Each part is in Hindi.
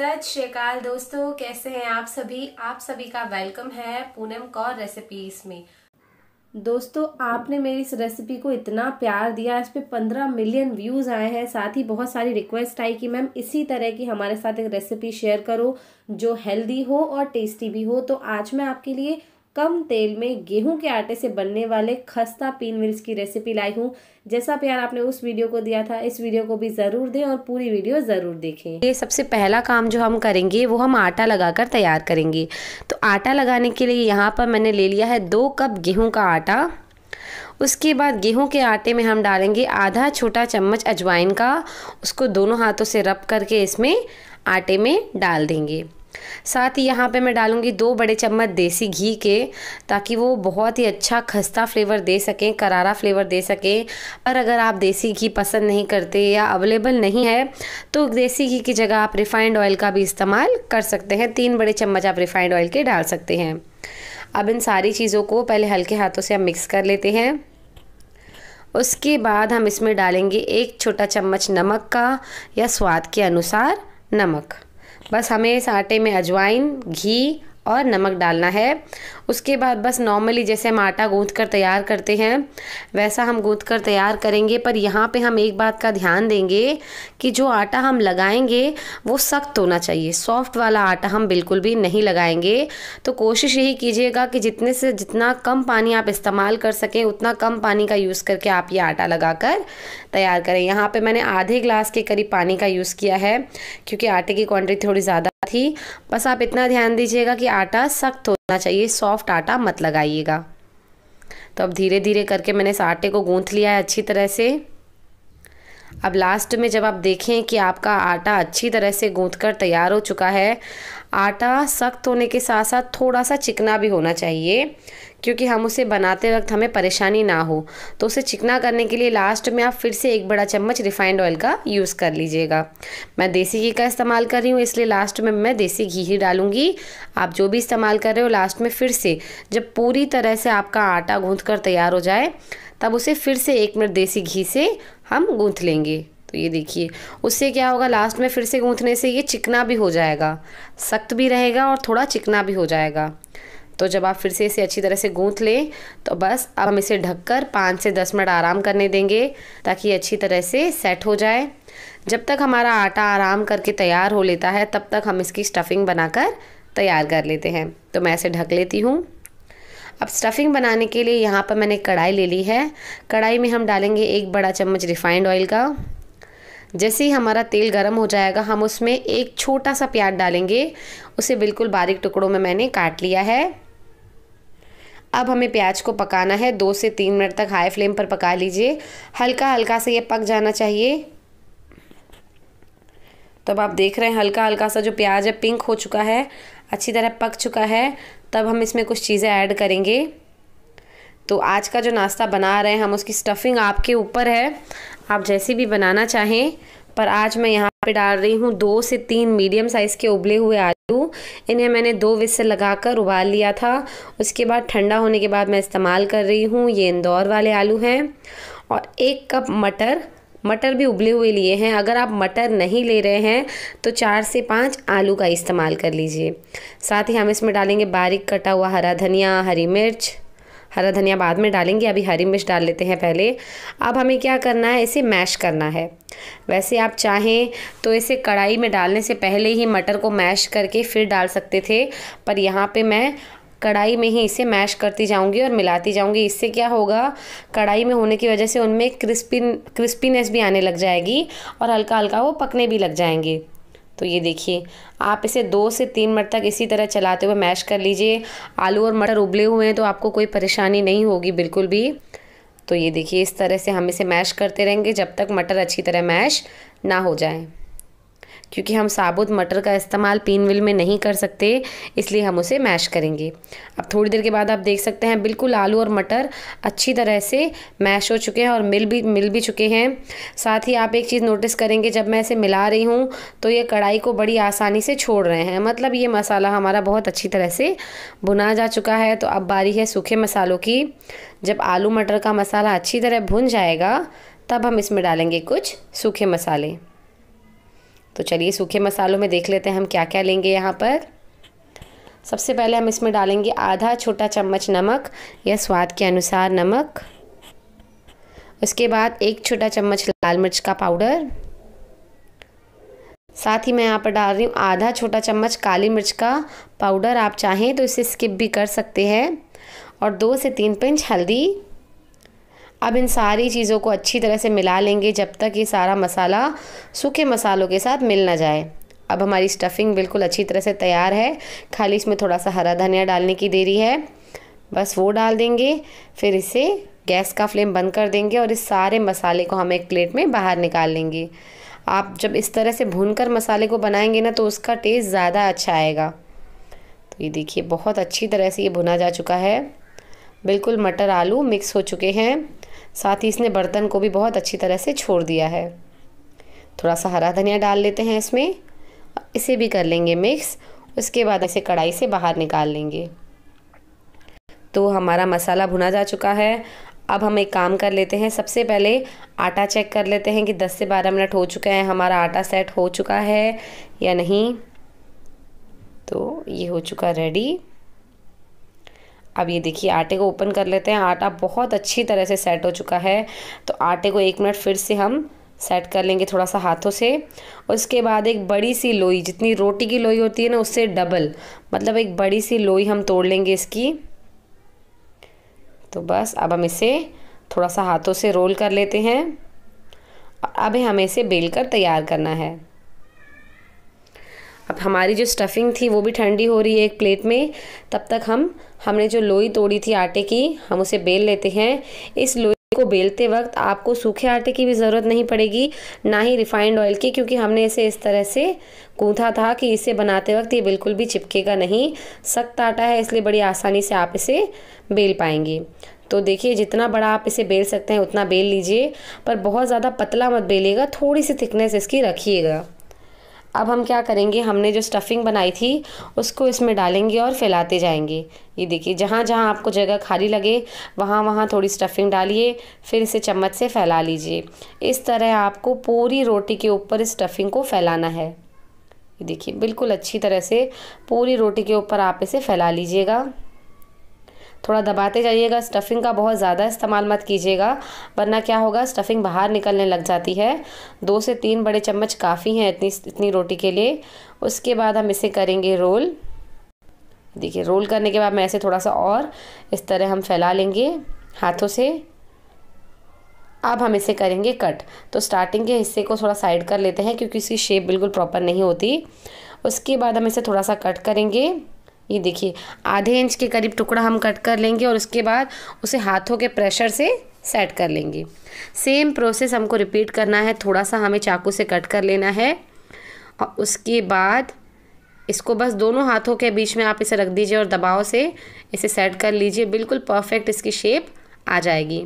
सत श्रीकाल दोस्तों कैसे हैं आप सभी आप सभी का वेलकम है पूनम कौर रेसिपीज में दोस्तों आपने मेरी इस रेसिपी को इतना प्यार दिया इस पर पंद्रह मिलियन व्यूज़ आए हैं साथ ही बहुत सारी रिक्वेस्ट आई कि मैम इसी तरह की हमारे साथ एक रेसिपी शेयर करो जो हेल्दी हो और टेस्टी भी हो तो आज मैं आपके लिए कम तेल में गेहूं के आटे से बनने वाले खस्ता पीन मिर्च की रेसिपी लाई हूँ जैसा प्यार आपने उस वीडियो को दिया था इस वीडियो को भी ज़रूर दें और पूरी वीडियो ज़रूर देखें ये सबसे पहला काम जो हम करेंगे वो हम आटा लगाकर तैयार करेंगे तो आटा लगाने के लिए यहाँ पर मैंने ले लिया है दो कप गेहूँ का आटा उसके बाद गेहूं के आटे में हम डालेंगे आधा छोटा चम्मच अजवाइन का उसको दोनों हाथों से रब करके इसमें आटे में डाल देंगे साथ ही यहाँ पे मैं डालूँगी दो बड़े चम्मच देसी घी के ताकि वो बहुत ही अच्छा खस्ता फ्लेवर दे सकें करारा फ्लेवर दे सकें और अगर आप देसी घी पसंद नहीं करते या अवेलेबल नहीं है तो देसी घी की जगह आप रिफ़ाइंड ऑयल का भी इस्तेमाल कर सकते हैं तीन बड़े चम्मच आप रिफ़ाइंड ऑयल के डाल सकते हैं अब इन सारी चीज़ों को पहले हल्के हाथों से हम मिक्स कर लेते हैं उसके बाद हम इसमें डालेंगे एक छोटा चम्मच नमक का या स्वाद के अनुसार नमक बस हमें इस आटे में अजवाइन घी और नमक डालना है उसके बाद बस नॉर्मली जैसे हम आटा गूँथ कर तैयार करते हैं वैसा हम गूँथ कर तैयार करेंगे पर यहाँ पे हम एक बात का ध्यान देंगे कि जो आटा हम लगाएंगे वो सख्त होना चाहिए सॉफ्ट वाला आटा हम बिल्कुल भी नहीं लगाएंगे तो कोशिश यही कीजिएगा कि जितने से जितना कम पानी आप इस्तेमाल कर सकें उतना कम पानी का यूज़ करके आप ये आटा लगा कर तैयार करें यहाँ पर मैंने आधे ग्लास के करीब पानी का यूज़ किया है क्योंकि आटे की क्वान्टिटी थोड़ी ज़्यादा ही बस आप इतना ध्यान दीजिएगा कि आटा सख्त होना चाहिए सॉफ्ट आटा मत लगाइएगा तो अब धीरे धीरे करके मैंने इस आटे को गूँथ लिया है अच्छी तरह से अब लास्ट में जब आप देखें कि आपका आटा अच्छी तरह से गूंथ कर तैयार हो चुका है आटा सख्त होने के साथ साथ थोड़ा सा चिकना भी होना चाहिए क्योंकि हम उसे बनाते वक्त हमें परेशानी ना हो तो उसे चिकना करने के लिए लास्ट में आप फिर से एक बड़ा चम्मच रिफाइंड ऑयल का यूज़ कर लीजिएगा मैं देसी घी का इस्तेमाल कर रही हूँ इसलिए लास्ट में मैं देसी घी ही डालूँगी आप जो भी इस्तेमाल कर रहे हो लास्ट में फिर से जब पूरी तरह से आपका आटा गूँथ तैयार हो जाए तब उसे फिर से एक मिनट देसी घी से हम गूँथ लेंगे तो ये देखिए उससे क्या होगा लास्ट में फिर से गूँथने से ये चिकना भी हो जाएगा सख्त भी रहेगा और थोड़ा चिकना भी हो जाएगा तो जब आप फिर से इसे अच्छी तरह से गूँथ लें तो बस अब हम इसे ढककर पाँच से दस मिनट आराम करने देंगे ताकि अच्छी तरह से सेट हो जाए जब तक हमारा आटा आराम करके तैयार हो लेता है तब तक हम इसकी स्टफ़िंग बनाकर तैयार कर लेते हैं तो मैं इसे ढक लेती हूँ अब स्टफ़िंग बनाने के लिए यहाँ पर मैंने कढ़ाई ले ली है कढ़ाई में हम डालेंगे एक बड़ा चम्मच रिफाइंड ऑयल का जैसे ही हमारा तेल गर्म हो जाएगा हम उसमें एक छोटा सा प्याज डालेंगे उसे बिल्कुल बारीक टुकड़ों में मैंने काट लिया है अब हमें प्याज को पकाना है दो से तीन मिनट तक हाई फ्लेम पर पका लीजिए हल्का हल्का से ये पक जाना चाहिए तो अब आप देख रहे हैं हल्का हल्का सा जो प्याज है पिंक हो चुका है अच्छी तरह पक चुका है तब हम इसमें कुछ चीज़ें ऐड करेंगे तो आज का जो नाश्ता बना रहे हैं हम उसकी स्टफिंग आपके ऊपर है आप जैसी भी बनाना चाहें पर आज मैं यहाँ पे डाल रही हूँ दो से तीन मीडियम साइज़ के उबले हुए आलू इन्हें मैंने दो विस्से लगाकर उबाल लिया था उसके बाद ठंडा होने के बाद मैं इस्तेमाल कर रही हूँ ये इंदौर वाले आलू हैं और एक कप मटर मटर भी उबले हुए लिए हैं अगर आप मटर नहीं ले रहे हैं तो चार से पाँच आलू का इस्तेमाल कर लीजिए साथ ही हम इसमें डालेंगे बारीक कटा हुआ हरा धनिया हरी मिर्च हरा धनिया बाद में डालेंगे अभी हरी मिर्च डाल लेते हैं पहले अब हमें क्या करना है इसे मैश करना है वैसे आप चाहें तो इसे कढ़ाई में डालने से पहले ही मटर को मैश करके फिर डाल सकते थे पर यहाँ पे मैं कढ़ाई में ही इसे मैश करती जाऊंगी और मिलाती जाऊंगी इससे क्या होगा कढ़ाई में होने की वजह से उनमें क्रिस्पी क्रिस्पीनेस भी आने लग जाएगी और हल्का हल्का वो पकने भी लग जाएंगे तो ये देखिए आप इसे दो से तीन मिनट तक इसी तरह चलाते हुए मैश कर लीजिए आलू और मटर उबले हुए हैं तो आपको कोई परेशानी नहीं होगी बिल्कुल भी तो ये देखिए इस तरह से हम इसे मैश करते रहेंगे जब तक मटर अच्छी तरह मैश ना हो जाए क्योंकि हम साबुत मटर का इस्तेमाल पीन विल में नहीं कर सकते इसलिए हम उसे मैश करेंगे अब थोड़ी देर के बाद आप देख सकते हैं बिल्कुल आलू और मटर अच्छी तरह से मैश हो चुके हैं और मिल भी मिल भी चुके हैं साथ ही आप एक चीज़ नोटिस करेंगे जब मैं इसे मिला रही हूँ तो ये कढ़ाई को बड़ी आसानी से छोड़ रहे हैं मतलब ये मसाला हमारा बहुत अच्छी तरह से भुना जा चुका है तो अब बारी है सूखे मसालों की जब आलू मटर का मसाला अच्छी तरह भुन जाएगा तब हम इसमें डालेंगे कुछ सूखे मसाले तो चलिए सूखे मसालों में देख लेते हैं हम क्या क्या लेंगे यहाँ पर सबसे पहले हम इसमें डालेंगे आधा छोटा चम्मच नमक या स्वाद के अनुसार नमक उसके बाद एक छोटा चम्मच लाल मिर्च का पाउडर साथ ही मैं यहाँ पर डाल रही हूँ आधा छोटा चम्मच काली मिर्च का पाउडर आप चाहें तो इसे स्किप भी कर सकते हैं और दो से तीन पिंच हल्दी अब इन सारी चीज़ों को अच्छी तरह से मिला लेंगे जब तक ये सारा मसाला सूखे मसालों के साथ मिल ना जाए अब हमारी स्टफिंग बिल्कुल अच्छी तरह से तैयार है खाली इसमें थोड़ा सा हरा धनिया डालने की देरी है बस वो डाल देंगे फिर इसे गैस का फ्लेम बंद कर देंगे और इस सारे मसाले को हम एक प्लेट में बाहर निकाल लेंगे आप जब इस तरह से भून कर मसाले को बनाएंगे ना तो उसका टेस्ट ज़्यादा अच्छा आएगा तो ये देखिए बहुत अच्छी तरह से ये भुना जा चुका है बिल्कुल मटर आलू मिक्स हो चुके हैं साथ ही इसने बर्तन को भी बहुत अच्छी तरह से छोड़ दिया है थोड़ा सा हरा धनिया डाल लेते हैं इसमें इसे भी कर लेंगे मिक्स उसके बाद इसे कढ़ाई से बाहर निकाल लेंगे तो हमारा मसाला भुना जा चुका है अब हम एक काम कर लेते हैं सबसे पहले आटा चेक कर लेते हैं कि 10 से 12 मिनट हो चुके हैं हमारा आटा सेट हो चुका है या नहीं तो ये हो चुका रेडी अब ये देखिए आटे को ओपन कर लेते हैं आटा बहुत अच्छी तरह से सेट हो चुका है तो आटे को एक मिनट फिर से हम सेट कर लेंगे थोड़ा सा हाथों से उसके बाद एक बड़ी सी लोई जितनी रोटी की लोई होती है ना उससे डबल मतलब एक बड़ी सी लोई हम तोड़ लेंगे इसकी तो बस अब हम इसे थोड़ा सा हाथों से रोल कर लेते हैं और अब हमें इसे बेल कर तैयार करना है अब हमारी जो स्टफिंग थी वो भी ठंडी हो रही है एक प्लेट में तब तक हम हमने जो लोई तोड़ी थी आटे की हम उसे बेल लेते हैं इस लोई को बेलते वक्त आपको सूखे आटे की भी ज़रूरत नहीं पड़ेगी ना ही रिफाइंड ऑयल की क्योंकि हमने इसे इस तरह से गूंथा था कि इसे बनाते वक्त ये बिल्कुल भी चिपकेगा नहीं सख्त आटा है इसलिए बड़ी आसानी से आप इसे बेल पाएंगे तो देखिए जितना बड़ा आप इसे बेल सकते हैं उतना बेल लीजिए पर बहुत ज़्यादा पतला मत बेलिएगा थोड़ी सी थिकनेस इसकी रखिएगा अब हम क्या करेंगे हमने जो स्टफ़िंग बनाई थी उसको इसमें डालेंगे और फैलाते जाएंगे ये देखिए जहाँ जहाँ आपको जगह खाली लगे वहाँ वहाँ थोड़ी स्टफ़िंग डालिए फिर इसे चम्मच से फैला लीजिए इस तरह आपको पूरी रोटी के ऊपर इस स्टफ़िंग को फैलाना है ये देखिए बिल्कुल अच्छी तरह से पूरी रोटी के ऊपर आप इसे फैला लीजिएगा थोड़ा दबाते जाइएगा स्टफ़िंग का बहुत ज़्यादा इस्तेमाल मत कीजिएगा वरना क्या होगा स्टफ़िंग बाहर निकलने लग जाती है दो से तीन बड़े चम्मच काफ़ी हैं इतनी इतनी रोटी के लिए उसके बाद हम इसे करेंगे रोल देखिए रोल करने के बाद मैं ऐसे थोड़ा सा और इस तरह हम फैला लेंगे हाथों से अब हम इसे करेंगे कट तो स्टार्टिंग के हिस्से को थोड़ा साइड कर लेते हैं क्योंकि इसकी शेप बिल्कुल प्रॉपर नहीं होती उसके बाद हम इसे थोड़ा सा कट करेंगे ये देखिए आधे इंच के करीब टुकड़ा हम कट कर लेंगे और उसके बाद उसे हाथों के प्रेशर से सेट कर लेंगे सेम प्रोसेस हमको रिपीट करना है थोड़ा सा हमें चाकू से कट कर लेना है और उसके बाद इसको बस दोनों हाथों के बीच में आप इसे रख दीजिए और दबाव से इसे सेट कर लीजिए बिल्कुल परफेक्ट इसकी शेप आ जाएगी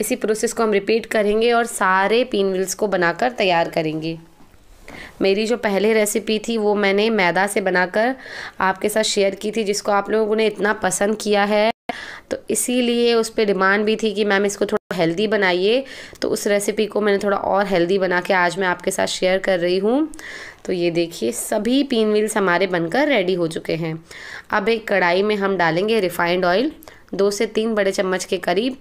इसी प्रोसेस को हम रिपीट करेंगे और सारे पिन व्हील्स को बनाकर तैयार करेंगे मेरी जो पहले रेसिपी थी वो मैंने मैदा से बनाकर आपके साथ शेयर की थी जिसको आप लोगों ने इतना पसंद किया है तो इसीलिए उस पर डिमांड भी थी कि मैम इसको थोड़ा हेल्दी बनाइए तो उस रेसिपी को मैंने थोड़ा और हेल्दी बना के आज मैं आपके साथ शेयर कर रही हूँ तो ये देखिए सभी पीन व्हील्स हमारे बनकर रेडी हो चुके हैं अब एक कढ़ाई में हम डालेंगे रिफाइंड ऑयल दो से तीन बड़े चम्मच के करीब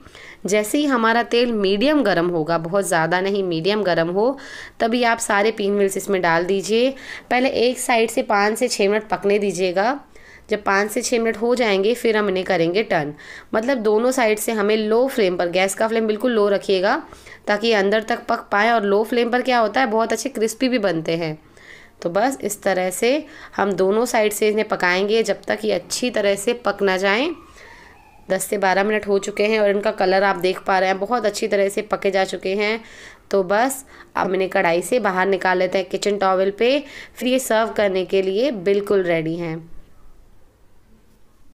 जैसे ही हमारा तेल मीडियम गर्म होगा बहुत ज़्यादा नहीं मीडियम गर्म हो तभी आप सारे पीन मिल्स इसमें डाल दीजिए पहले एक साइड से पाँच से छः मिनट पकने दीजिएगा जब पाँच से छः मिनट हो जाएंगे फिर हम इन्हें करेंगे टर्न मतलब दोनों साइड से हमें लो फ्लेम पर गैस का फ्लेम बिल्कुल लो रखिएगा ताकि अंदर तक पक पाए और लो फ्लेम पर क्या होता है बहुत अच्छे क्रिस्पी भी बनते हैं तो बस इस तरह से हम दोनों साइड से इन्हें पकाएंगे जब तक ये अच्छी तरह से पक ना जाएँ दस से बारह मिनट हो चुके हैं और इनका कलर आप देख पा रहे हैं बहुत अच्छी तरह से पके जा चुके हैं तो बस अब मैंने कढ़ाई से बाहर निकाल लेते हैं किचन टॉवल पे फिर ये सर्व करने के लिए बिल्कुल रेडी हैं